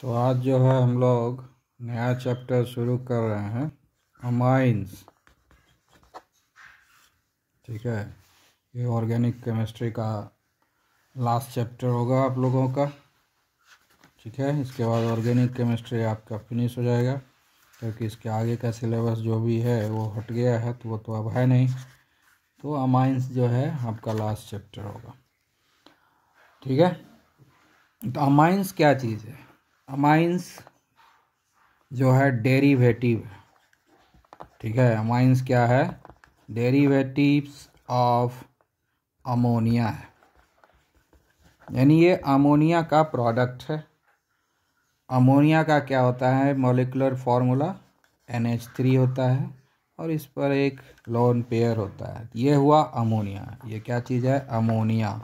तो आज जो है हम लोग नया चैप्टर शुरू कर रहे हैं अमाइंस ठीक है ये ऑर्गेनिक केमिस्ट्री का लास्ट चैप्टर होगा आप लोगों का ठीक है इसके बाद ऑर्गेनिक केमिस्ट्री आपका फिनिश हो जाएगा क्योंकि इसके आगे का सिलेबस जो भी है वो हट गया है तो वो तो अब है नहीं तो अमाइंस जो है आपका लास्ट चैप्टर होगा ठीक है तो अमाइंस क्या चीज़ है अमाइंस जो है डेरीवेटिव ठीक है अमाइंस क्या है डेरीवेटिव ऑफ अमोनिया है यानी ये अमोनिया का प्रोडक्ट है अमोनिया का क्या होता है molecular formula N H three होता है और इस पर एक लोन पेयर होता है ये हुआ अमोनिया ये क्या चीज़ है अमोनिया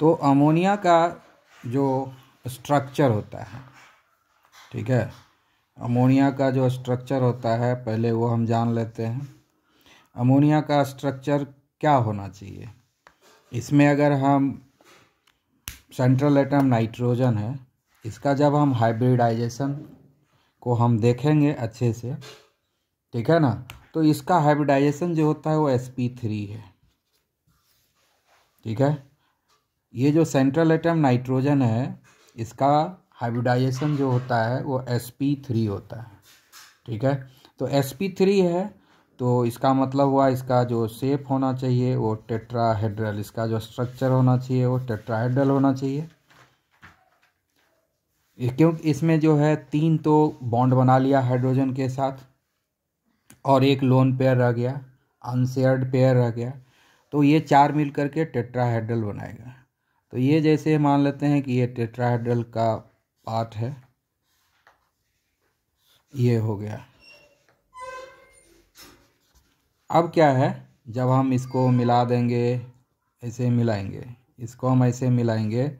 तो अमोनिया का जो स्ट्रक्चर होता है ठीक है अमोनिया का जो स्ट्रक्चर होता है पहले वो हम जान लेते हैं अमोनिया का स्ट्रक्चर क्या होना चाहिए इसमें अगर हम सेंट्रल एटम नाइट्रोजन है इसका जब हम हाइब्रिडाइजेशन को हम देखेंगे अच्छे से ठीक है ना तो इसका हाइब्रिडाइजेशन जो होता है वो एस पी थ्री है ठीक है ये जो सेंट्रल एटम नाइट्रोजन है इसका हाइब्रिडाइजेशन जो होता है वो एस पी थ्री होता है ठीक है तो एस पी थ्री है तो इसका मतलब हुआ इसका जो शेप होना चाहिए वो टेट्राहेड्रल इसका जो स्ट्रक्चर होना चाहिए वो टेट्राहेड्रल होना चाहिए क्योंकि इसमें जो है तीन तो बॉन्ड बना लिया हाइड्रोजन के साथ और एक लोन पेयर रह गया अनशेयर्ड पेयर रह गया तो ये चार मिल करके टेट्राहेड्रल बनाएगा तो ये जैसे मान लेते हैं कि ये टेट्राहेड्रल का पार्ट है ये हो गया अब क्या है जब हम इसको मिला देंगे ऐसे मिलाएंगे इसको हम ऐसे मिलाएंगे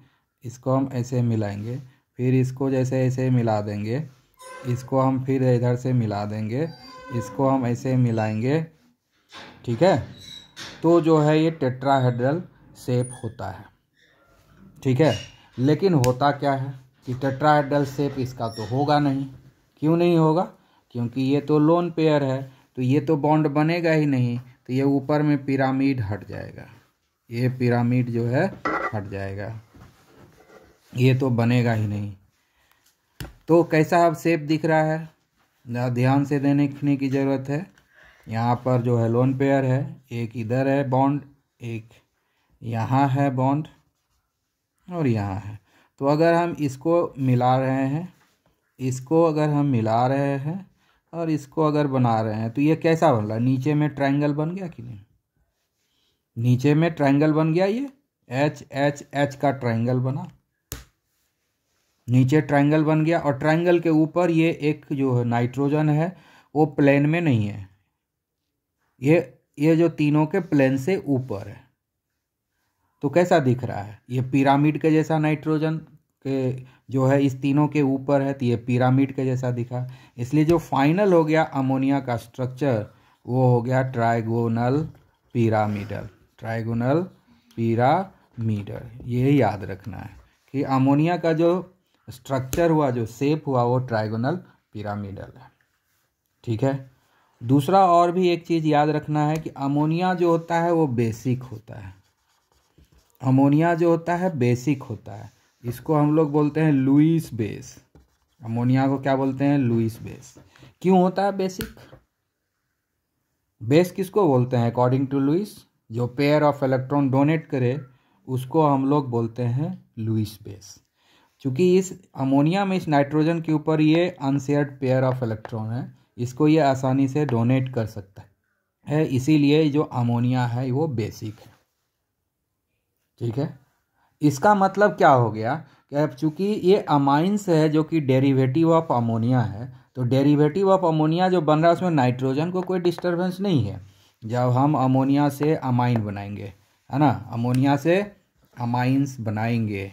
इसको हम ऐसे मिलाएंगे फिर इसको जैसे ऐसे मिला देंगे इसको हम फिर इधर से मिला देंगे इसको हम ऐसे मिलाएंगे ठीक है तो जो है ये टेट्राहेड्रल शेप होता है ठीक है लेकिन होता क्या है कि टेट्राहेड्रल सेप इसका तो होगा नहीं क्यों नहीं होगा क्योंकि ये तो लोन पेयर है तो ये तो बॉन्ड बनेगा ही नहीं तो ये ऊपर में पिरामिड हट जाएगा ये पिरामिड जो है हट जाएगा ये तो बनेगा ही नहीं तो कैसा अब सेप दिख रहा है ध्यान से देने देखने की ज़रूरत है यहाँ पर जो है लोन पेयर है एक इधर है बॉन्ड एक यहाँ है बॉन्ड और यहाँ है तो अगर हम इसको मिला रहे हैं इसको अगर हम मिला रहे हैं और इसको अगर बना रहे हैं तो ये कैसा बन रहा है नीचे में ट्रायंगल बन गया कि नहीं नीचे में ट्रायंगल बन गया ये एच एच एच का ट्रायंगल बना नीचे ट्रायंगल बन गया और ट्रायंगल के ऊपर ये एक जो है नाइट्रोजन है वो प्लेन में नहीं है ये ये जो तीनों के प्लेन से ऊपर है तो कैसा दिख रहा है ये पिरामिड के जैसा नाइट्रोजन के जो है इस तीनों के ऊपर है तो ये पिरामिड के जैसा दिखा इसलिए जो फाइनल हो गया अमोनिया का स्ट्रक्चर वो हो गया ट्राइगोनल पिरामिडल ट्राइगोनल पिरामिडल ये याद रखना है कि अमोनिया का जो स्ट्रक्चर हुआ जो सेप हुआ वो ट्राइगोनल पिरामिडल है ठीक है दूसरा और भी एक चीज़ याद रखना है कि अमोनिया जो होता है वो बेसिक होता है अमोनिया जो होता है बेसिक होता है इसको हम लोग बोलते हैं लुइस बेस अमोनिया को क्या बोलते हैं लुइस बेस क्यों होता है बेसिक बेस किसको बोलते हैं अकॉर्डिंग टू लुइस जो पेयर ऑफ इलेक्ट्रॉन डोनेट करे उसको हम लोग बोलते हैं लुइस बेस चूँकि इस अमोनिया में इस नाइट्रोजन के ऊपर ये अनसेयर्ड पेयर ऑफ इलेक्ट्रॉन है इसको ये आसानी से डोनेट कर सकता है इसीलिए जो अमोनिया है वो बेसिक है ठीक है इसका मतलब क्या हो गया कि अब चूंकि ये अमाइंस है जो कि डेरिवेटिव ऑफ अमोनिया है तो डेरिवेटिव ऑफ अमोनिया जो बन रहा है उसमें नाइट्रोजन को कोई डिस्टर्बेंस नहीं है जब हम अमोनिया से अमाइन बनाएंगे है ना अमोनिया से अमाइंस बनाएंगे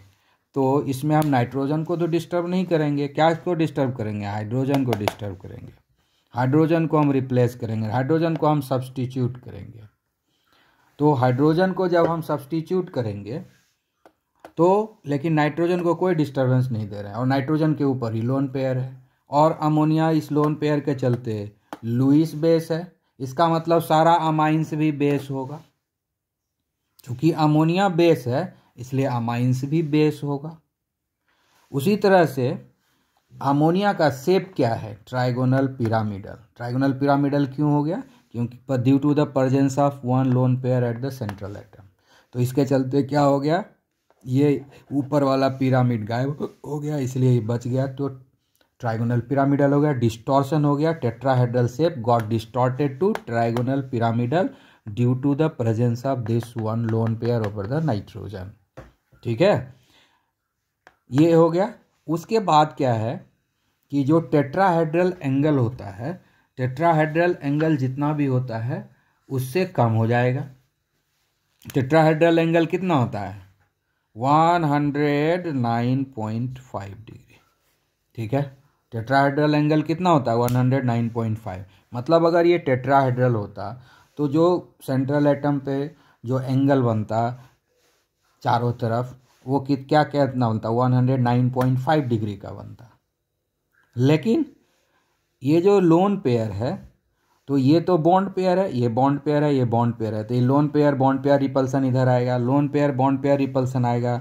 तो इसमें हम नाइट्रोजन को तो डिस्टर्ब नहीं करेंगे क्या इसको डिस्टर्ब करेंगे हाइड्रोजन को डिस्टर्ब करेंगे हाइड्रोजन को हम रिप्लेस करेंगे हाइड्रोजन को हम सब्सटीट्यूट करेंगे तो हाइड्रोजन को जब हम सब्सटीट्यूट करेंगे तो लेकिन नाइट्रोजन को कोई डिस्टरबेंस नहीं दे रहे हैं और नाइट्रोजन के ऊपर ही लोन पेयर है और अमोनिया इस लोन पेयर के चलते लुइस बेस है इसका मतलब सारा अमाइंस भी बेस होगा क्योंकि अमोनिया बेस है इसलिए अमाइंस भी बेस होगा उसी तरह से अमोनिया का सेप क्या है ट्राइगोनल पिरामिडल ट्राइगोनल पिरामिडल क्यों हो गया क्योंकि due to the presence of one lone pair at the central atom तो इसके चलते क्या हो गया ये ऊपर वाला पिरामिड गायब हो गया इसलिए ये बच गया तो ट्राइगोनल पिरामिडल हो गया डिस्टॉर्शन हो गया tetrahedral shape got distorted to trigonal pyramidal due to the presence of this one lone pair over the nitrogen ठीक है ये हो गया उसके बाद क्या है कि जो टेट्राहेड्रल एंगल होता है टेट्राहेड्रल एंगल जितना भी होता है उससे कम हो जाएगा टेट्राहेड्रल एंगल कितना होता है 109.5 डिग्री ठीक है टेट्राहेड्रल एंगल कितना होता है 109.5 मतलब अगर ये टेट्राहेड्रल होता तो जो सेंट्रल एटम पे जो एंगल बनता चारों तरफ वो कित क्या कितना बनता 109.5 डिग्री का बनता लेकिन ये जो लोन पेयर है तो ये तो बॉन्ड पेयर है ये बॉन्ड पेयर है ये बॉन्ड पेयर है तो ये lone pair bond pair repulsion इधर आएगा lone pair bond pair repulsion आएगा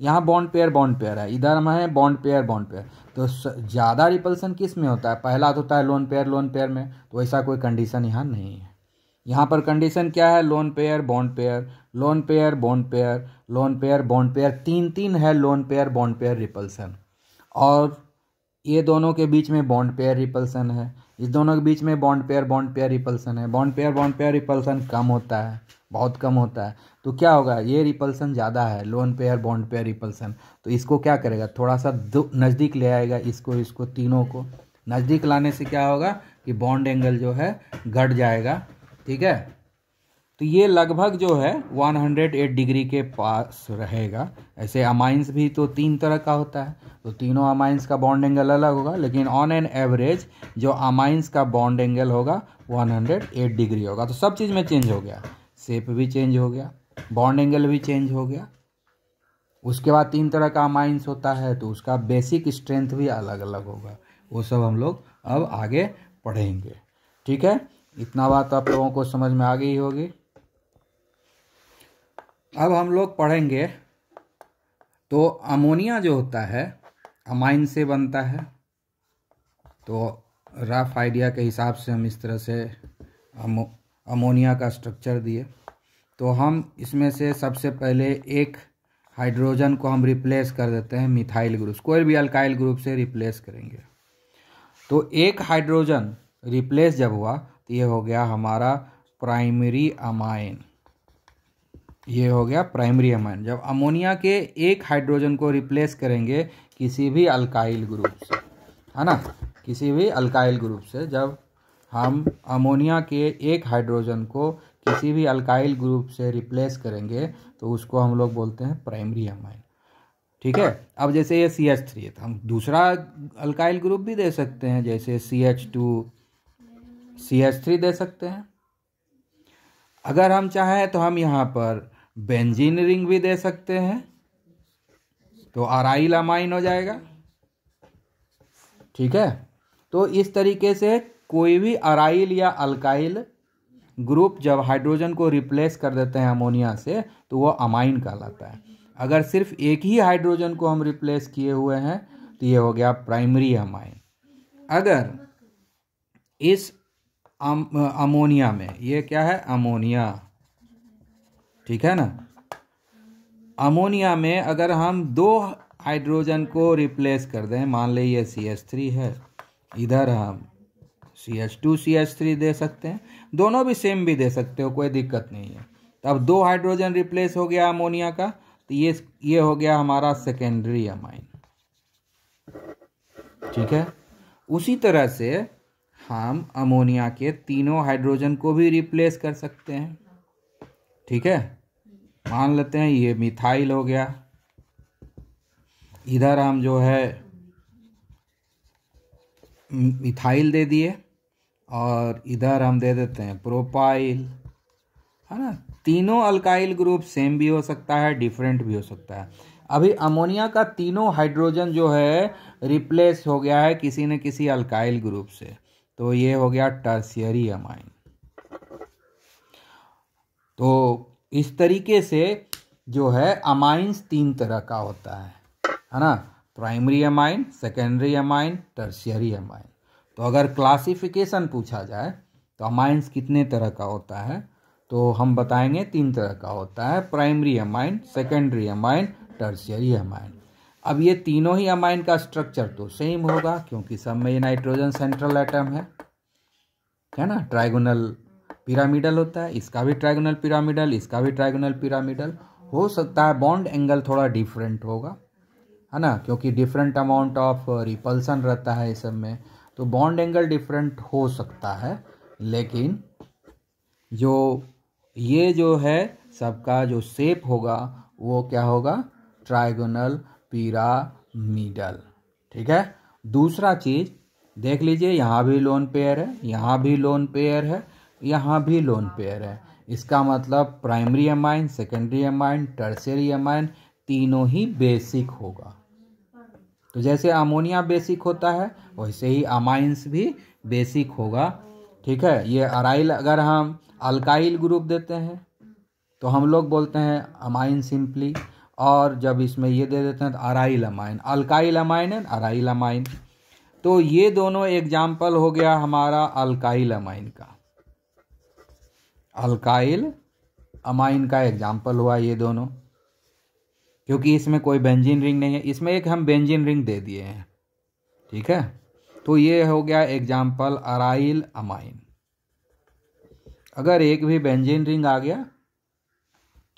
यहाँ बॉन्ड पेयर बॉन्ड पेयर है इधर हम है बॉन्ड पेयर बॉन्ड पेयर तो ज़्यादा रिपल्सन किस में होता है पहला तो होता है लोन पेयर लोन पेयर में तो ऐसा कोई कंडीशन यहाँ नहीं है यहाँ पर कंडीशन क्या है lone pair bond pair lone pair bond pair lone pair bond pair तीन तीन है lone pair bond pair repulsion और ये दोनों के बीच में बॉन्ड पेयर रिपल्सन है इस दोनों के बीच में bond pair bond pair repulsion है bond pair bond pair repulsion कम होता है बहुत कम होता है तो क्या होगा ये रिपल्सन ज़्यादा है lone pair bond pair repulsion तो इसको क्या करेगा थोड़ा सा नज़दीक ले आएगा इसको इसको तीनों को नज़दीक लाने से क्या होगा कि बॉन्ड एंगल जो है घट जाएगा ठीक है तो ये लगभग जो है 108 डिग्री के पास रहेगा ऐसे अमाइंस भी तो तीन तरह का होता है तो तीनों अमाइंस का बॉन्ड एंगल अलग होगा लेकिन ऑन एन एवरेज जो अमाइंस का बॉन्ड एंगल होगा 108 डिग्री होगा तो सब चीज़ में चेंज हो गया सेप भी चेंज हो गया बॉन्ड एंगल भी चेंज हो गया उसके बाद तीन तरह का अमाइंस होता है तो उसका बेसिक स्ट्रेंथ भी अलग अलग होगा वो सब हम लोग अब आगे पढ़ेंगे ठीक है इतना बात आप लोगों को समझ में आ गई होगी अब हम लोग पढ़ेंगे तो अमोनिया जो होता है अमाइन से बनता है तो रफ आइडिया के हिसाब से हम इस तरह से अमो अमोनिया का स्ट्रक्चर दिए तो हम इसमें से सबसे पहले एक हाइड्रोजन को हम रिप्लेस कर देते हैं मिथाइल ग्रुप कोई भी अल्काइल ग्रुप से रिप्लेस करेंगे तो एक हाइड्रोजन रिप्लेस जब हुआ तो ये हो गया हमारा प्राइमरी अमाइन ये हो गया प्राइमरी अमाइन जब अमोनिया के एक हाइड्रोजन को रिप्लेस करेंगे किसी भी अल्काइल ग्रुप से है ना किसी भी अल्काइल ग्रुप से जब हम अमोनिया के एक हाइड्रोजन को किसी भी अल्काइल ग्रुप से रिप्लेस करेंगे तो उसको हम लोग बोलते हैं प्राइमरी अमाइन ठीक है अब जैसे ये सी एच थ्री है तो हम दूसरा अल्काइल ग्रुप भी दे सकते हैं जैसे C H two C H three दे सकते हैं अगर हम चाहें तो हम यहाँ पर बेंजीन रिंग भी दे सकते हैं तो आराइल अमाइन हो जाएगा ठीक है तो इस तरीके से कोई भी अराइल या अल्काइल ग्रुप जब हाइड्रोजन को रिप्लेस कर देते हैं अमोनिया से तो वो अमाइन कहलाता है अगर सिर्फ एक ही हाइड्रोजन को हम रिप्लेस किए हुए हैं तो ये हो गया प्राइमरी अमाइन अगर इस अम, अमोनिया में ये क्या है अमोनिया ठीक है ना अमोनिया में अगर हम दो हाइड्रोजन को रिप्लेस कर दें मान ले ये सी एच थ्री है इधर हम C H two C H three दे सकते हैं दोनों भी सेम भी दे सकते हो कोई दिक्कत नहीं है तो अब दो हाइड्रोजन रिप्लेस हो गया अमोनिया का तो ये ये हो गया हमारा सेकेंडरी अमाइन ठीक है उसी तरह से हम अमोनिया के तीनों हाइड्रोजन को भी रिप्लेस कर सकते हैं ठीक है मान लेते हैं ये मिथाइल हो गया इधर हम जो है मिथाइल दे दिए और इधर हम दे देते हैं प्रोपाइल है ना तीनों अल्काइल ग्रुप सेम भी हो सकता है डिफरेंट भी हो सकता है अभी अमोनिया का तीनों हाइड्रोजन जो है रिप्लेस हो गया है किसी न किसी अल्काइल ग्रुप से तो ये हो गया टर्सियरी अमाइन तो इस तरीके से जो है अमाइंस तीन तरह का होता है है ना primary amine secondary amine tertiary amine तो अगर क्लासिफिकेशन पूछा जाए तो अमाइंस कितने तरह का होता है तो हम बताएंगे तीन तरह का होता है primary amine secondary amine tertiary amine अब ये तीनों ही अमाइन का स्ट्रक्चर तो सेम होगा क्योंकि सब में ये नाइट्रोजन सेंट्रल एटम है है ना ट्राइगोनल पिरामिडल होता है इसका भी ट्राइगोनल पिरामिडल इसका भी ट्राइगोनल पिरामिडल हो सकता है बॉन्ड एंगल थोड़ा डिफरेंट होगा है ना क्योंकि डिफरेंट अमाउंट ऑफ रिपल्सन रहता है इस सब में तो बॉन्ड एंगल डिफरेंट हो सकता है लेकिन जो ये जो है सबका जो सेप होगा वो क्या होगा ट्राइगोनल पिरामिडल ठीक है दूसरा चीज़ देख लीजिए यहाँ भी लोन पेयर है यहाँ भी लोन पेयर है यहाँ भी लोन पेयर है इसका मतलब primary amine secondary amine tertiary amine तीनों ही बेसिक होगा तो जैसे अमोनिया बेसिक होता है वैसे ही अमाइंस भी बेसिक होगा ठीक है ये अराइल अगर हम अल्काइल ग्रुप देते हैं तो हम लोग बोलते हैं अमाइन सिंपली और जब इसमें ये दे देते हैं तो aryl amine alkyl amine and aryl amine तो ये दोनों एग्जाम्पल हो गया हमारा अल्काइल अमाइन का अल्काइल अमाइन का एग्जाम्पल हुआ ये दोनों क्योंकि इसमें कोई बेंजीन रिंग नहीं है इसमें एक हम बेंजीन रिंग दे दिए हैं ठीक है तो ये हो गया एग्जाम्पल अराइल अमाइन अगर एक भी बेंजीन रिंग आ गया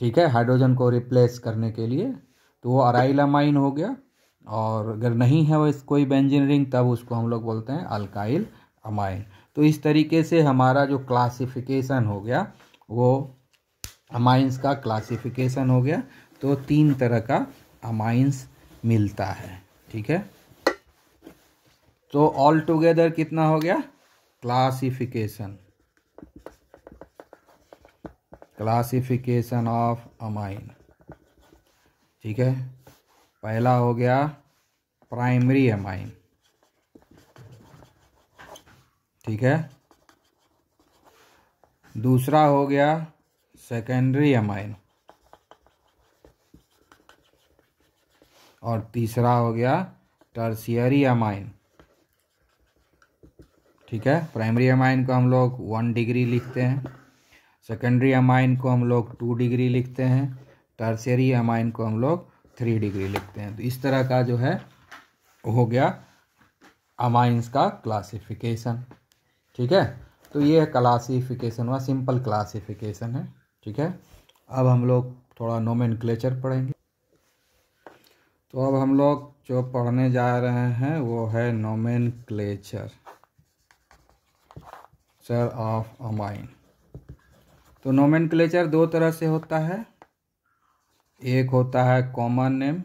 ठीक है हाइड्रोजन को रिप्लेस करने के लिए तो वो अराइल अमाइन हो गया और अगर नहीं है वो इस कोई बेंजीन रिंग तब उसको हम लोग बोलते हैं अल्काइल अमाइन तो इस तरीके से हमारा जो क्लासिफिकेशन हो गया वो अमाइंस का क्लासिफिकेशन हो गया तो तीन तरह का अमाइंस मिलता है ठीक है तो ऑल टुगेदर कितना हो गया क्लासिफिकेशन क्लासिफिकेशन ऑफ अमाइन ठीक है पहला हो गया प्राइमरी अमाइन ठीक है दूसरा हो गया सेकेंडरी अमाइन और तीसरा हो गया टर्सियरी अमाइन ठीक है प्राइमरी अमाइन को हम लोग वन डिग्री लिखते हैं सेकेंडरी अमाइन को हम लोग टू डिग्री लिखते हैं टर्सियरी अमाइन को हम लोग थ्री डिग्री लिखते हैं तो इस तरह का जो है हो गया अमाइंस का क्लासिफिकेशन ठीक है तो ये है क्लासीफिकेशन हुआ सिंपल क्लासीफिकेशन है ठीक है अब हम लोग थोड़ा नोमेन पढ़ेंगे तो अब हम लोग जो पढ़ने जा रहे हैं वो है nomenclature sir of amine तो नोमेन दो तरह से होता है एक होता है कॉमन नेम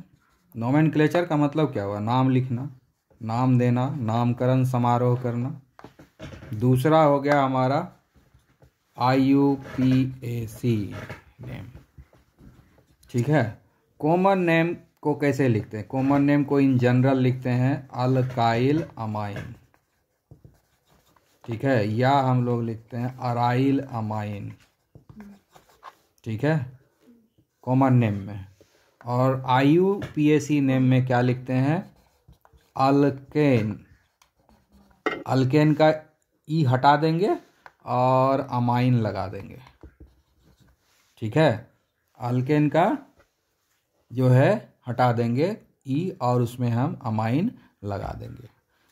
नोमेन का मतलब क्या हुआ नाम लिखना नाम देना नामकरण समारोह करना दूसरा हो गया हमारा I U P A C name ठीक है कॉमन नेम को कैसे लिखते हैं कॉमन नेम को इन जनरल लिखते हैं अलकाइल अमाइन ठीक है या हम लोग लिखते हैं अराइल अमाइन ठीक है कॉमन नेम में और I U P A C name में क्या लिखते हैं अलकेन अलकेन का ई हटा देंगे और अमाइन लगा देंगे ठीक है अल्केन का जो है हटा देंगे ई और उसमें हम अमाइन लगा देंगे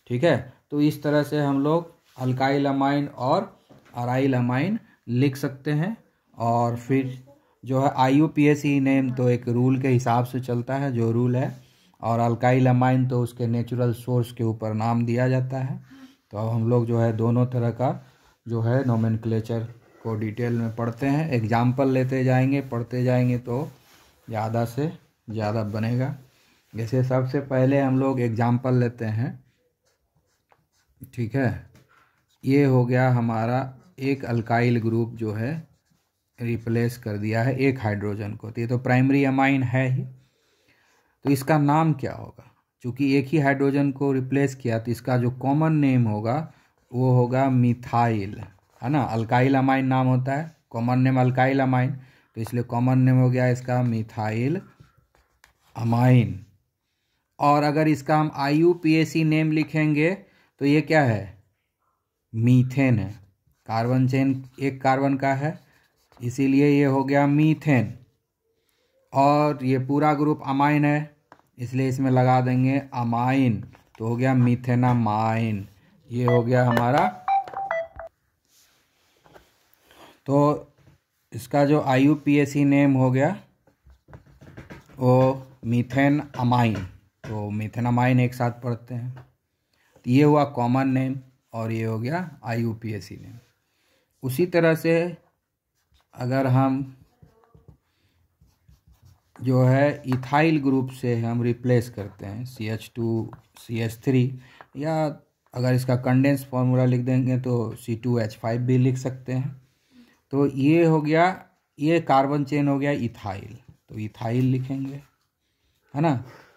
ठीक है तो इस तरह से हम लोग अल्काइल अमाइन और अराइल अमाइन लिख सकते हैं और फिर जो है I U P S E name तो एक रूल के हिसाब से चलता है जो रूल है और अल्काइल अमाइन तो उसके नेचुरल सोर्स के ऊपर नाम दिया जाता है तो अब हम लोग जो है दोनों तरह का जो है नोमेन को डिटेल में पढ़ते हैं एग्जाम्पल लेते जाएंगे पढ़ते जाएंगे तो ज़्यादा से ज़्यादा बनेगा जैसे सबसे पहले हम लोग एग्जाम्पल लेते हैं ठीक है ये हो गया हमारा एक अल्काइल ग्रुप जो है रिप्लेस कर दिया है एक हाइड्रोजन को तो ये तो प्राइमरी अमाइन है ही तो इसका नाम क्या होगा चूँकि एक ही हाइड्रोजन को रिप्लेस किया तो इसका जो कॉमन नेम होगा वो होगा मिथाइल है ना अल्काइल अमाइन नाम होता है कॉमन नेम अल्काइल अमाइन तो इसलिए कॉमन नेम हो गया इसका मिथाइल अमाइन और अगर इसका हम आई नेम लिखेंगे तो ये क्या है मीथेन है कार्बन चेन एक कार्बन का है इसीलिए ये हो गया मीथेन और ये पूरा ग्रुप अमाइन है इसलिए इसमें लगा देंगे अमाइन तो हो गया मिथेनामाइन ये हो गया हमारा तो इसका जो आई नेम हो गया वो मिथेन अमाइन तो मिथेन अमाइन एक साथ पढ़ते हैं तो ये हुआ कॉमन नेम और ये हो गया आई नेम उसी तरह से अगर हम जो है इथाइल ग्रुप से हम रिप्लेस करते हैं C H two C H three या अगर इसका कंडेंस फॉर्मूला लिख देंगे तो सी टू एच फाइव भी लिख सकते हैं तो ये हो गया ये कार्बन चेन हो गया इथाइल तो इथाइल लिखेंगे है ना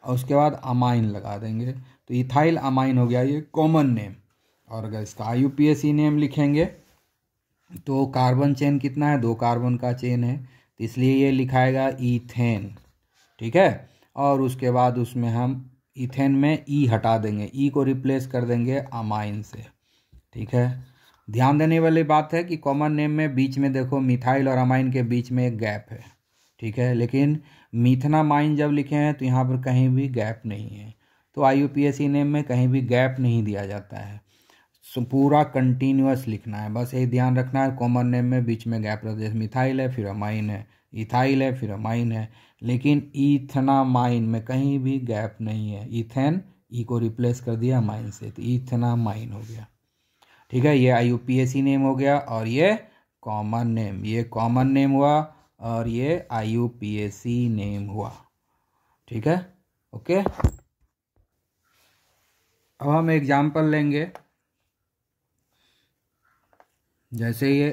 और उसके बाद अमाइन लगा देंगे तो इथाइल अमाइन हो गया ये कॉमन नेम और अगर इसका आई नेम लिखेंगे तो कार्बन चेन कितना है दो कार्बन का चेन है तो इसलिए ये लिखाएगा ईथेन ठीक है और उसके बाद उसमें हम इथेन में ई हटा देंगे ई को रिप्लेस कर देंगे अमाइन से ठीक है ध्यान देने वाली बात है कि कॉमन नेम में बीच में देखो मिथाइल और अमाइन के बीच में एक गैप है ठीक है लेकिन मिथना माइन जब लिखे हैं तो यहाँ पर कहीं भी गैप नहीं है तो आई नेम e में कहीं भी गैप नहीं दिया जाता है पूरा कंटिन्यूस लिखना है बस ये ध्यान रखना है कॉमन नेम में बीच में गैप रख जैसे मिथाइल है फिर अमाइन है इथाइल है फिर अमाइन है लेकिन इथनामाइन में कहीं भी गैप नहीं है इथेन ई e को रिप्लेस कर दिया माइन से तो माइन हो गया ठीक है ये आई नेम हो गया और ये कॉमन नेम ये कॉमन नेम हुआ और ये आई नेम हुआ ठीक है ओके अब हम एग्जाम्पल लेंगे जैसे ये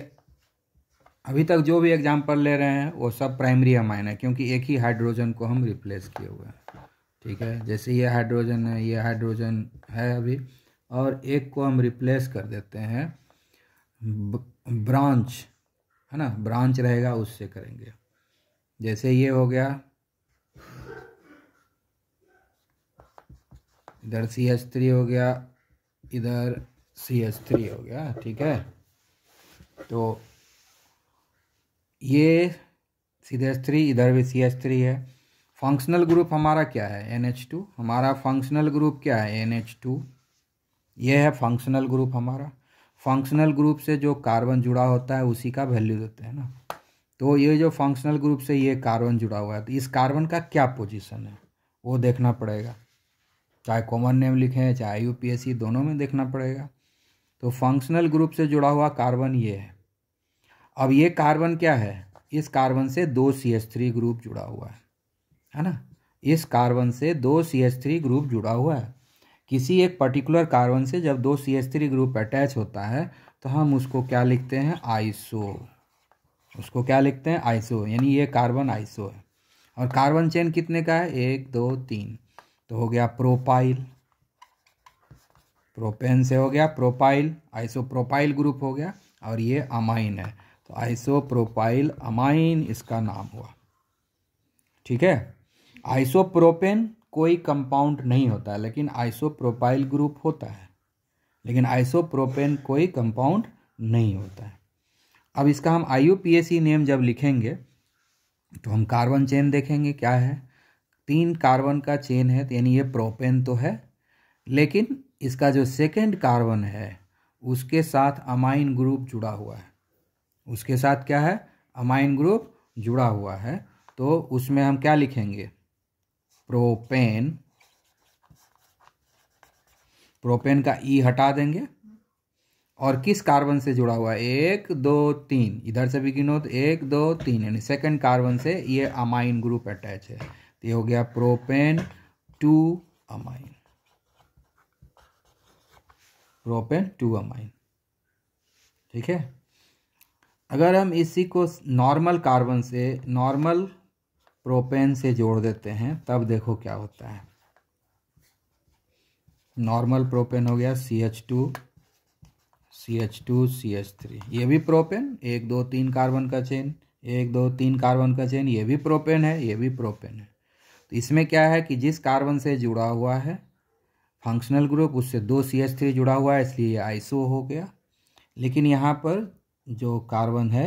अभी तक जो भी एग्जाम्पल ले रहे हैं वो सब प्राइमरी अमाइन है क्योंकि एक ही हाइड्रोजन को हम रिप्लेस किए हुए हैं ठीक है जैसे ये हाइड्रोजन है ये हाइड्रोजन है अभी और एक को हम रिप्लेस कर देते हैं ब्रांच है ना ब्रांच रहेगा उससे करेंगे जैसे ये हो गया इधर सी एच थ्री हो गया इधर सी एच थ्री हो गया ठीक है तो ये सी एच थ्री इधर भी सी एच थ्री है फंक्शनल ग्रुप हमारा क्या है एन एच टू हमारा फंक्शनल ग्रुप क्या है एन एच टू ये है फंक्शनल ग्रुप हमारा फंक्शनल ग्रुप से जो कार्बन जुड़ा होता है उसी का वैल्यू देते हैं ना तो ये जो फंक्शनल ग्रुप से ये कार्बन जुड़ा हुआ है तो इस कार्बन का क्या पोजीशन है वो देखना पड़ेगा चाहे कॉमन नेम लिखें चाहे यू दोनों में देखना पड़ेगा तो फंक्शनल ग्रुप से जुड़ा हुआ कार्बन ये है अब ये कार्बन क्या है इस कार्बन से दो सी एस थ्री ग्रुप जुड़ा हुआ है है ना इस कार्बन से दो सी एस थ्री ग्रुप जुड़ा हुआ है किसी एक पर्टिकुलर कार्बन से जब दो C S three group attach होता है तो हम उसको क्या लिखते हैं आइसो उसको क्या लिखते हैं आइसो यानी ये कार्बन आइसो है और कार्बन चेन कितने का है एक दो तीन तो हो गया प्रोपाइल प्रोपेन से हो गया प्रोपाइल आइसोप्रोपाइल ग्रुप हो गया और ये अमाइन है तो आइसोप्रोपाइल अमाइन इसका नाम हुआ ठीक है आइसोप्रोपेन कोई कंपाउंड नहीं होता है लेकिन आइसोप्रोपाइल ग्रुप होता है लेकिन आइसोप्रोपेन कोई कंपाउंड नहीं होता है अब इसका हम आई नेम जब लिखेंगे तो हम कार्बन चेन देखेंगे क्या है तीन कार्बन का चेन है तो यानी ये प्रोपेन तो है लेकिन इसका जो सेकेंड कार्बन है उसके साथ अमाइन ग्रुप जुड़ा हुआ है उसके साथ क्या है अमाइन ग्रुप जुड़ा हुआ है तो उसमें हम क्या लिखेंगे प्रोपेन प्रोपेन का ई e हटा देंगे और किस कार्बन से जुड़ा हुआ है एक दो तीन इधर से भी गिनो तो एक दो तीन यानी सेकंड कार्बन से ये अमाइन ग्रुप अटैच है तो ये हो गया propane two amine propane two amine ठीक है अगर हम इसी को नॉर्मल कार्बन से नॉर्मल प्रोपेन से जोड़ देते हैं तब देखो क्या होता है नॉर्मल प्रोपेन हो गया C H two C H two C H three ये भी प्रोपेन एक दो तीन कार्बन का चेन एक दो तीन कार्बन का चेन ये भी प्रोपेन है ये भी प्रोपेन है तो इसमें क्या है कि जिस कार्बन से जुड़ा हुआ है फंक्शनल ग्रुप उससे दो सी एच थ्री जुड़ा हुआ है इसलिए ये आइसो हो गया लेकिन यहाँ पर जो कार्बन है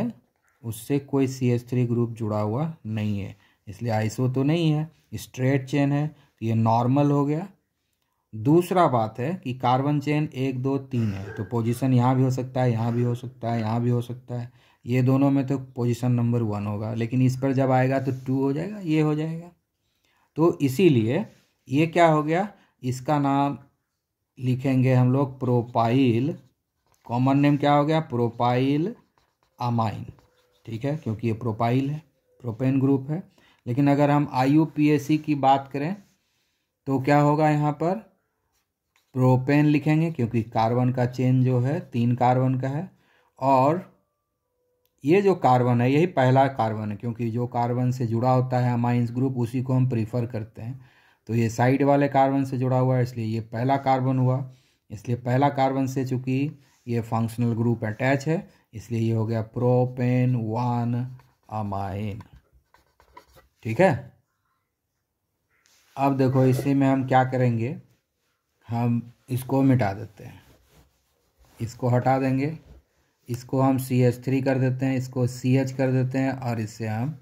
उससे कोई सी एच थ्री ग्रुप जुड़ा हुआ नहीं है इसलिए आइसो तो नहीं है स्ट्रेट चेन है तो ये नॉर्मल हो गया दूसरा बात है कि कार्बन चेन एक दो तीन है तो पोजीशन यहाँ भी हो सकता है यहाँ भी हो सकता है यहाँ भी हो सकता है ये दोनों में तो पोजीशन नंबर वन होगा लेकिन इस पर जब आएगा तो टू हो जाएगा ये हो जाएगा तो इसीलिए ये क्या हो गया इसका नाम लिखेंगे हम लोग प्रोपाइल कॉमन नेम क्या हो गया प्रोपाइल अमाइन ठीक है क्योंकि ये प्रोपाइल है प्रोपेन ग्रुप है लेकिन अगर हम आई की बात करें तो क्या होगा यहाँ पर प्रोपेन लिखेंगे क्योंकि कार्बन का चेन जो है तीन कार्बन का है और ये जो कार्बन है यही पहला कार्बन है क्योंकि जो कार्बन से जुड़ा होता है अमाइंस ग्रुप उसी को हम प्रीफर करते हैं तो ये साइड वाले कार्बन से जुड़ा हुआ है इसलिए ये पहला कार्बन हुआ इसलिए पहला कार्बन से चूँकि ये फंक्शनल ग्रुप अटैच है इसलिए ये हो गया प्रोपेन वन अमाइन ठीक है अब देखो इसी में हम क्या करेंगे हम इसको मिटा देते हैं इसको हटा देंगे इसको हम सी एच थ्री कर देते हैं इसको सी एच कर देते हैं और इससे हम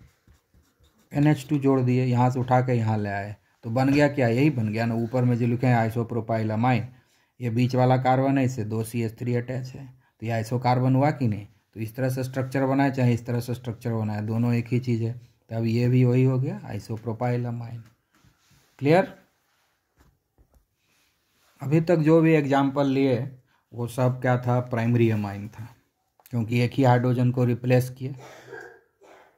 एन एच टू जोड़ दिए यहाँ से उठा के यहाँ ले आए तो बन गया क्या यही बन गया ना ऊपर में जो लिखे हैं अमाइन ये बीच वाला कार्बन है इससे दो सी एस थ्री अटैच है तो ये आइसो कार्बन हुआ कि नहीं तो इस तरह से स्ट्रक्चर बनाए चाहे इस तरह से स्ट्रक्चर बनाए दोनों एक ही चीज़ है तो अब ये भी वही हो गया अमाइन क्लियर अभी तक जो भी एग्जाम्पल लिए वो सब क्या था प्राइमरी अमाइन था क्योंकि एक ही हाइड्रोजन को रिप्लेस किए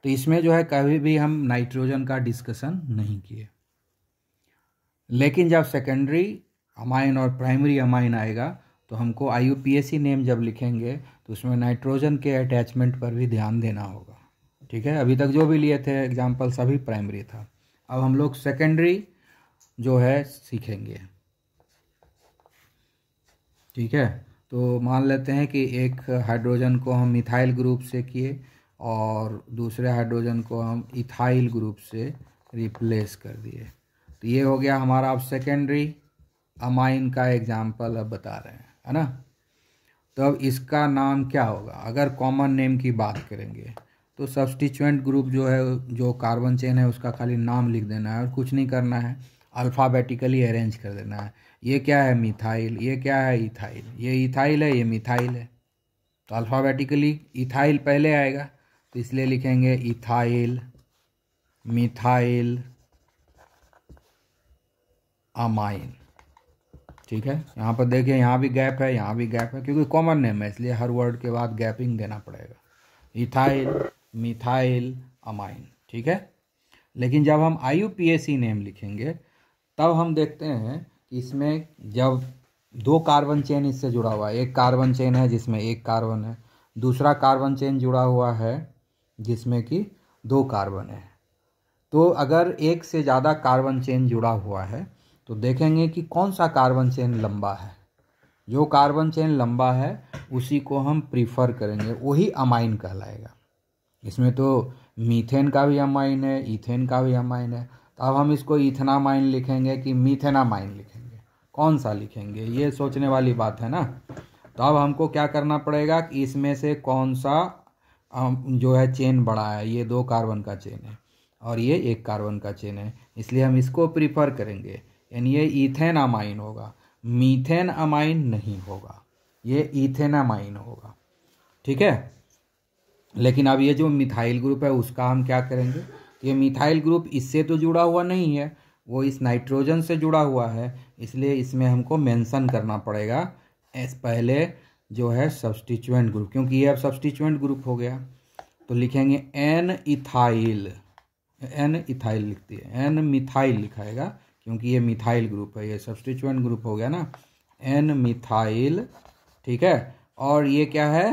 तो इसमें जो है कभी भी हम नाइट्रोजन का डिस्कशन नहीं किए लेकिन जब सेकेंडरी अमाइन और प्राइमरी अमाइन आएगा तो हमको आई नेम जब लिखेंगे तो उसमें नाइट्रोजन के अटैचमेंट पर भी ध्यान देना होगा ठीक है अभी तक जो भी लिए थे एग्जाम्पल सभी प्राइमरी था अब हम लोग सेकेंडरी जो है सीखेंगे ठीक है तो मान लेते हैं कि एक हाइड्रोजन को हम मिथाइल ग्रुप से किए और दूसरे हाइड्रोजन को हम इथाइल ग्रुप से रिप्लेस कर दिए तो ये हो गया हमारा अब सेकेंडरी अमाइन का एग्जाम्पल अब बता रहे हैं है ना तो अब इसका नाम क्या होगा अगर कॉमन नेम की बात करेंगे तो सब्सटिचुएंट ग्रुप जो है जो कार्बन चेन है उसका खाली नाम लिख देना है और कुछ नहीं करना है अल्फ़ाबेटिकली अरेंज कर देना है ये क्या है मिथाइल ये क्या है इथाइल ये इथाइल है ये मिथाइल है तो अल्फ़ाबेटिकली इथाइल पहले आएगा तो इसलिए लिखेंगे इथाइल मिथाइल अमाइन ठीक है यहाँ पर देखिए यहाँ भी गैप है यहाँ भी गैप है क्योंकि कॉमन नेम है इसलिए हर वर्ड के बाद गैपिंग देना पड़ेगा इथाइल मिथाइल अमाइन ठीक है लेकिन जब हम आई नेम लिखेंगे तब हम देखते हैं कि इसमें जब दो कार्बन चेन इससे जुड़ा हुआ है एक कार्बन चेन है जिसमें एक कार्बन है दूसरा कार्बन चेन जुड़ा हुआ है जिसमें कि दो कार्बन है तो अगर एक से ज़्यादा कार्बन चेन जुड़ा हुआ है तो देखेंगे कि कौन सा कार्बन चेन लंबा है जो कार्बन चेन लंबा है उसी को हम प्रीफर करेंगे वही अमाइन कहलाएगा इसमें तो मीथेन का भी अमाइन है इथेन का भी अमाइन है तो अब हम इसको इथेनामाइन लिखेंगे कि मीथेनामाइन लिखेंगे कौन सा लिखेंगे ये सोचने वाली बात है ना तो अब हमको क्या करना पड़ेगा कि इसमें से कौन सा जो है चेन बड़ा है ये दो कार्बन का चेन है और ये एक कार्बन का चेन है इसलिए हम इसको प्रीफर करेंगे यानी ये इथेन अमाइन होगा मीथेन अमाइन नहीं होगा ये अमाइन होगा ठीक है लेकिन अब ये जो मिथाइल ग्रुप है उसका हम क्या करेंगे ये मिथाइल ग्रुप इससे तो जुड़ा हुआ नहीं है वो इस नाइट्रोजन से जुड़ा हुआ है इसलिए इसमें हमको मेंशन करना पड़ेगा एस पहले जो है सब्सटिचुएंट ग्रुप क्योंकि ये अब सब्सटिचुएंट ग्रुप हो गया तो लिखेंगे एन इथाइल एन इथाइल लिखती है एन मिथाइल लिखाएगा क्योंकि ये मिथाइल ग्रुप है ये सब्सटिचुएंट ग्रुप हो गया ना एन मिथाइल ठीक है और ये क्या है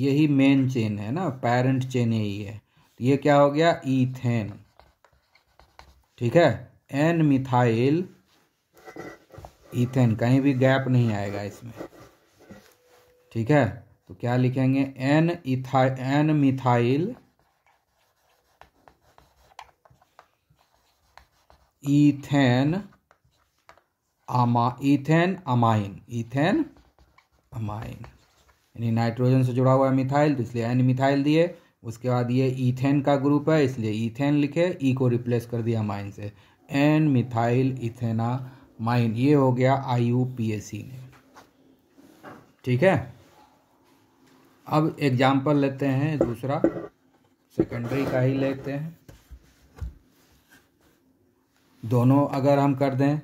यही मेन चेन है ना पेरेंट चेन यही है तो ये क्या हो गया ईथेन ठीक है एन मिथाइल ईथेन कहीं भी गैप नहीं आएगा इसमें ठीक है तो क्या लिखेंगे एन इथा एन मिथाइल इथेन अमा इथेन अमाइन इथेन अमाइन यानी नाइट्रोजन से जुड़ा हुआ है मिथाइल तो इसलिए एन मिथाइल दिए उसके बाद ये इथेन का ग्रुप है इसलिए इथेन लिखे ई e को रिप्लेस कर दिया माइन से एन मिथाइल इथेना माइन ये हो गया I U P S C ने ठीक है अब एग्जाम्पल लेते हैं दूसरा सेकेंडरी का ही लेते हैं दोनों अगर हम कर दें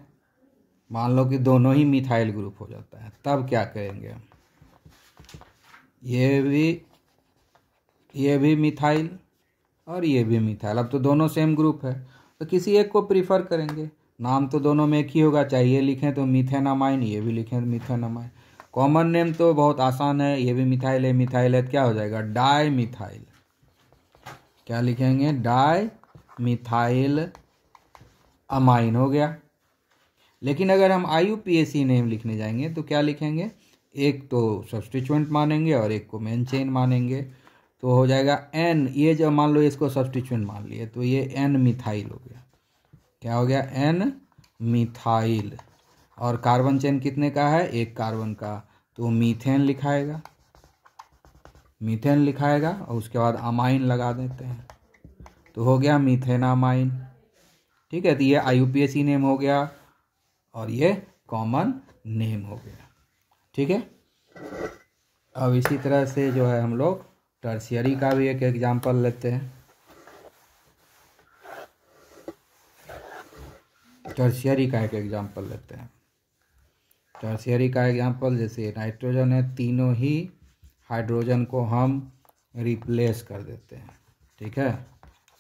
मान लो कि दोनों ही मिथाइल ग्रुप हो जाता है तब क्या करेंगे हम ये भी ये भी मिथाइल और ये भी मिथाइल अब तो दोनों सेम ग्रुप है तो किसी एक को प्रीफर करेंगे नाम तो दोनों में एक ही होगा चाहिए लिखें तो मिथेनामाइन ये भी लिखें तो मिथेनामाइन कॉमन नेम तो बहुत आसान है ये भी मिथाइल है मिथाइल है तो क्या हो जाएगा डाई मिथाइल क्या लिखेंगे डाई मिथाइल अमाइन हो गया लेकिन अगर हम आई नेम लिखने जाएंगे तो क्या लिखेंगे एक तो सब्सटिचुएंट मानेंगे और एक को मेन चेन मानेंगे तो हो जाएगा एन ये जब मान लो इसको सब्सटिचुएंट मान लिए तो ये एन मिथाइल हो गया क्या हो गया एन मिथाइल और कार्बन चेन कितने का है एक कार्बन का तो मीथेन लिखाएगा मीथेन लिखाएगा और उसके बाद अमाइन लगा देते हैं तो हो गया मीथेन अमाइन ठीक है तो ये आई नेम हो गया और ये कॉमन नेम हो गया ठीक है अब इसी तरह से जो है हम लोग टर्सियरी का भी एक एग्जाम्पल लेते हैं टर्सियरी का एक एग्जाम्पल लेते हैं टर्सियरी का एग्जाम्पल जैसे नाइट्रोजन है तीनों ही हाइड्रोजन को हम रिप्लेस कर देते हैं ठीक है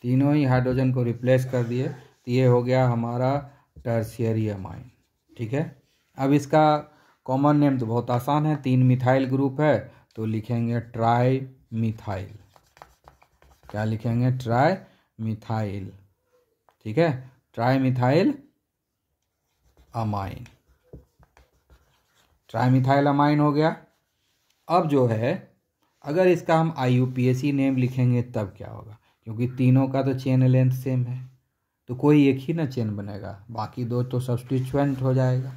तीनों ही हाइड्रोजन को रिप्लेस कर दिए तो ये हो गया हमारा टर्सियरी अमाइन ठीक है अब इसका कॉमन नेम तो बहुत आसान है तीन मिथाइल ग्रुप है तो लिखेंगे ट्राई मिथाइल क्या लिखेंगे ट्राई मिथाइल ठीक है tri methyl amine tri methyl amine हो गया अब जो है अगर इसका हम आई नेम लिखेंगे तब क्या होगा क्योंकि तीनों का तो चेन लेंथ सेम है तो कोई एक ही ना चेन बनेगा बाकी दो तो सब्सटिचुएंट हो जाएगा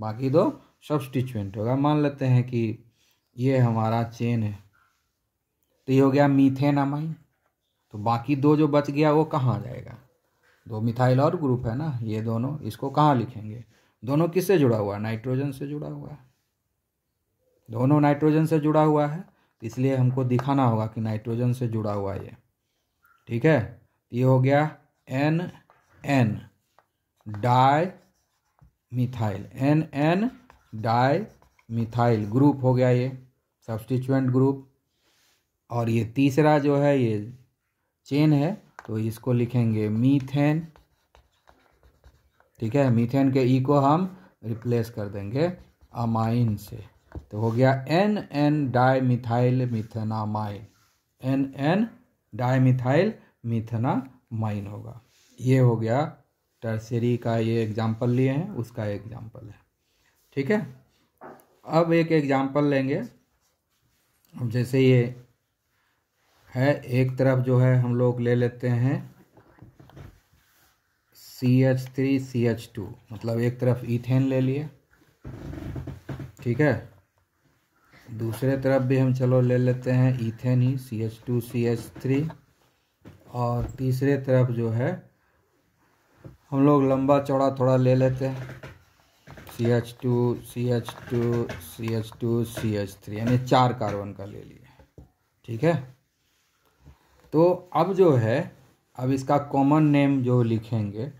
बाकी दो सब्सटिचुएंट होगा मान लेते हैं कि ये हमारा चेन है तो ये हो गया मीथेन अमाइन तो बाकी दो जो बच गया वो कहाँ जाएगा दो मिथाइल और ग्रुप है ना ये दोनों इसको कहाँ लिखेंगे दोनों किससे जुड़ा हुआ है नाइट्रोजन से जुड़ा हुआ है दोनों नाइट्रोजन से जुड़ा हुआ है इसलिए हमको दिखाना होगा कि नाइट्रोजन से जुड़ा हुआ ये ठीक है ये हो गया N N di methyl N N di methyl group हो गया ये सब्सटिचुएंट ग्रुप और ये तीसरा जो है ये चेन है तो इसको लिखेंगे मीथेन ठीक है मीथेन के ई e को हम रिप्लेस कर देंगे अमाइन से तो हो गया N N di methyl methanamine N N di methyl methanamine होगा ये हो गया टर्सरी का ये एग्ज़ाम्पल लिए हैं उसका एग्ज़ाम्पल है ठीक है अब एक एग्ज़ाम्पल लेंगे जैसे ये है एक तरफ जो है हम लोग ले लेते हैं C H three C H two मतलब एक तरफ इथेन ले लिए ठीक है दूसरे तरफ भी हम चलो ले लेते हैं इथेन ही C H two C H three और तीसरे तरफ जो है हम लोग लंबा चौड़ा थोड़ा ले लेते हैं C H two C H two C H two C H three यानी चार कार्बन का ले लिए ठीक है तो अब जो है अब इसका कॉमन नेम जो लिखेंगे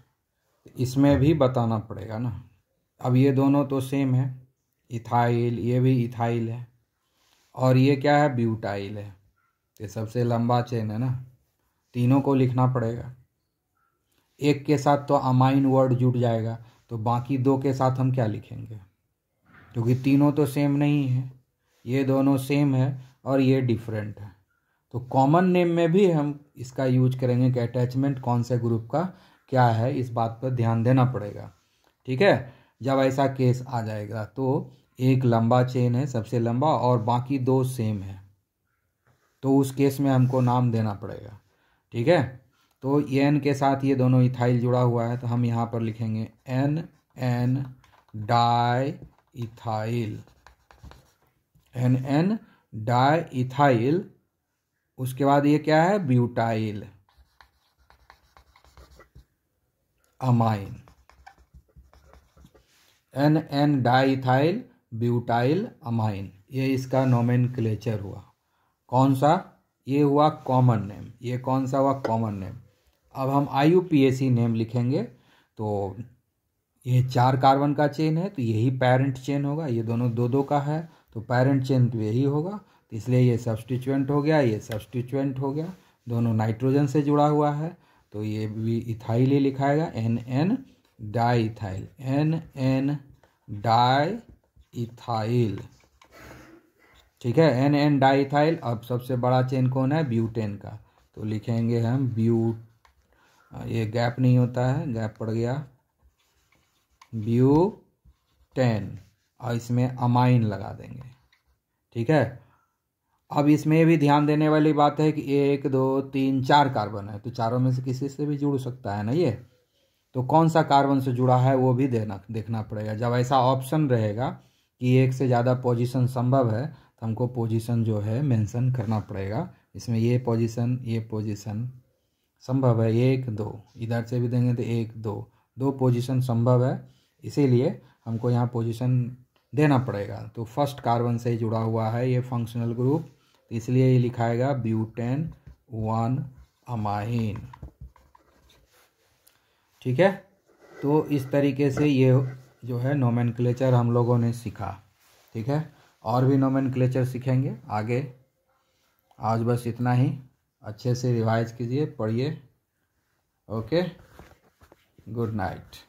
इसमें भी बताना पड़ेगा ना अब ये दोनों तो सेम है इथाइल ये भी इथाइल है और ये क्या है ब्यूटाइल है ये सबसे लंबा चेन है ना तीनों को लिखना पड़ेगा एक के साथ तो अमाइन वर्ड जुड़ जाएगा तो बाकी दो के साथ हम क्या लिखेंगे क्योंकि तीनों तो सेम नहीं है ये दोनों सेम है और ये डिफरेंट है तो कॉमन नेम में भी हम इसका यूज करेंगे कि अटैचमेंट कौन से ग्रुप का क्या है इस बात पर ध्यान देना पड़ेगा ठीक है जब ऐसा केस आ जाएगा तो एक लंबा चेन है सबसे लंबा और बाकी दो सेम है तो उस केस में हमको नाम देना पड़ेगा ठीक है तो एन के साथ ये दोनों इथाइल जुड़ा हुआ है तो हम यहाँ पर लिखेंगे N N di ethyl N N di ethyl उसके बाद ये क्या है butyl amine N N diethyl butyl amine ये इसका नोमेन हुआ कौन सा ये हुआ कॉमन नेम ये कौन सा हुआ कॉमन नेम अब हम I U P A C name लिखेंगे तो ये चार कार्बन का चेन है तो यही पेरेंट चेन होगा ये दोनों दो दो का है तो पेरेंट चेन तो यही होगा तो इसलिए ये सब्सटिचुएंट हो गया ये सब्सटिचुएंट हो गया दोनों नाइट्रोजन से जुड़ा हुआ है तो ये भी इथाइल ही लिखाएगा N N di ethyl N N di ethyl ठीक है एन एन इथाइल अब सबसे बड़ा चेन कौन है ब्यूटेन का तो लिखेंगे हम ब्यूट हाँ, ये गैप नहीं होता है गैप पड़ गया ब्यू टेन और इसमें अमाइन लगा देंगे ठीक है अब इसमें भी ध्यान देने वाली बात है कि एक दो तीन चार कार्बन है तो चारों में से किसी से भी जुड़ सकता है ना ये तो कौन सा कार्बन से जुड़ा है वो भी देना देखना पड़ेगा जब ऐसा ऑप्शन रहेगा कि एक से ज़्यादा पोजीशन संभव है तो हमको पोजीशन जो है मेंशन करना पड़ेगा इसमें ये पोजीशन ये पोजीशन संभव है एक दो इधर से भी देंगे तो एक दो दो पोजीशन संभव है इसीलिए हमको यहाँ पोजीशन देना पड़ेगा तो फर्स्ट कार्बन से जुड़ा हुआ है ये फंक्शनल ग्रुप तो इसलिए ये लिखाएगा ब्यूटेन वन अमाइन ठीक है तो इस तरीके से ये जो है नोमेन हम लोगों ने सीखा ठीक है और भी नोमेन सीखेंगे आगे आज बस इतना ही अच्छे से रिवाइज कीजिए पढ़िए ओके गुड नाइट